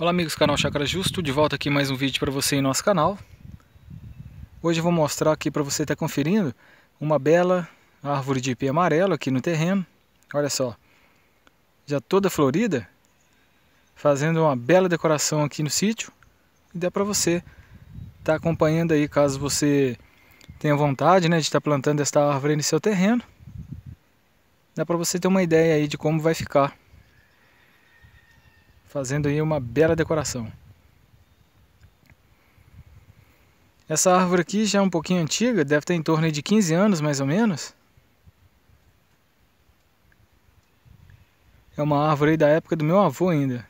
Olá amigos do canal Chácara Justo, de volta aqui mais um vídeo para você em nosso canal. Hoje eu vou mostrar aqui para você estar tá conferindo uma bela árvore de ipê amarelo aqui no terreno. Olha só, já toda florida, fazendo uma bela decoração aqui no sítio. E dá para você estar tá acompanhando aí caso você tenha vontade né, de estar tá plantando esta árvore no seu terreno. Dá para você ter uma ideia aí de como vai ficar fazendo aí uma bela decoração. Essa árvore aqui já é um pouquinho antiga, deve ter em torno de 15 anos mais ou menos. É uma árvore da época do meu avô ainda.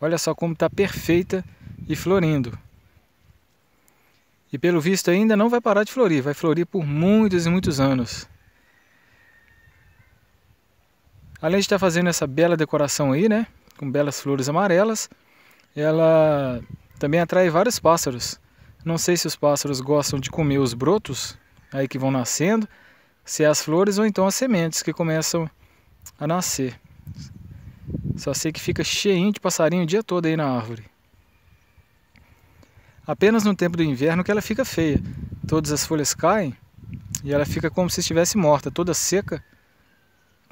Olha só como está perfeita e florindo. E pelo visto ainda não vai parar de florir, vai florir por muitos e muitos anos. Além de estar tá fazendo essa bela decoração aí, né? Com belas flores amarelas, ela também atrai vários pássaros. Não sei se os pássaros gostam de comer os brotos aí que vão nascendo, se é as flores ou então as sementes que começam a nascer. Só sei que fica cheinho de passarinho o dia todo aí na árvore. Apenas no tempo do inverno que ela fica feia. Todas as folhas caem e ela fica como se estivesse morta, toda seca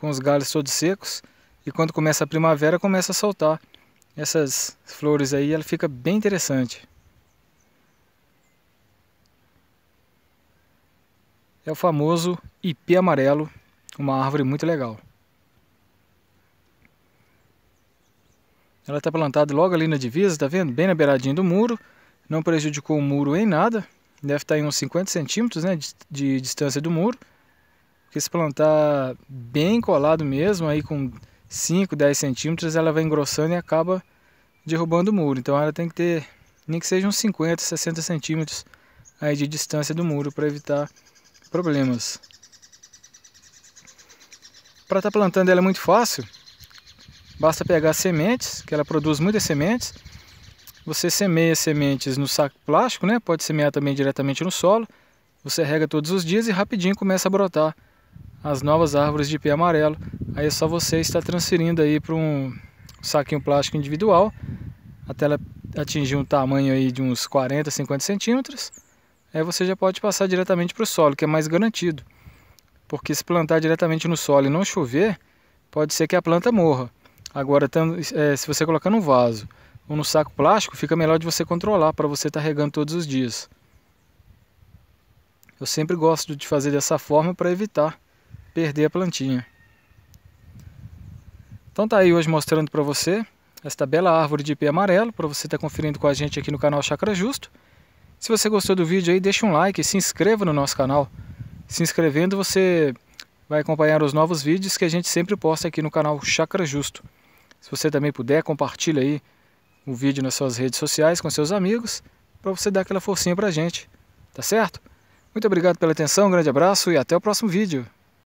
com os galhos todos secos. E quando começa a primavera, começa a soltar essas flores aí, ela fica bem interessante. É o famoso ipê amarelo, uma árvore muito legal. Ela está plantada logo ali na divisa, tá vendo? Bem na beiradinha do muro. Não prejudicou o muro em nada. Deve estar tá em uns 50 centímetros né, de, de distância do muro. Porque se plantar bem colado mesmo, aí com 5, 10 centímetros, ela vai engrossando e acaba derrubando o muro. Então ela tem que ter, nem que seja uns 50, 60 centímetros aí de distância do muro para evitar problemas. Para estar tá plantando ela é muito fácil. Basta pegar sementes, que ela produz muitas sementes. Você semeia sementes no saco plástico, né? Pode semear também diretamente no solo. Você rega todos os dias e rapidinho começa a brotar as novas árvores de pé amarelo. Aí é só você estar transferindo aí para um saquinho plástico individual, até ela atingir um tamanho aí de uns 40, 50 centímetros. Aí você já pode passar diretamente para o solo, que é mais garantido. Porque se plantar diretamente no solo e não chover, pode ser que a planta morra. Agora, é, se você colocar no vaso ou no saco plástico, fica melhor de você controlar para você estar tá regando todos os dias. Eu sempre gosto de fazer dessa forma para evitar perder a plantinha. Então tá aí hoje mostrando para você esta bela árvore de IP amarelo, para você estar tá conferindo com a gente aqui no canal Chakra Justo. Se você gostou do vídeo aí, deixa um like e se inscreva no nosso canal. Se inscrevendo você vai acompanhar os novos vídeos que a gente sempre posta aqui no canal Chakra Justo. Se você também puder, compartilha aí o vídeo nas suas redes sociais com seus amigos, para você dar aquela forcinha para a gente, tá certo? Muito obrigado pela atenção, um grande abraço e até o próximo vídeo.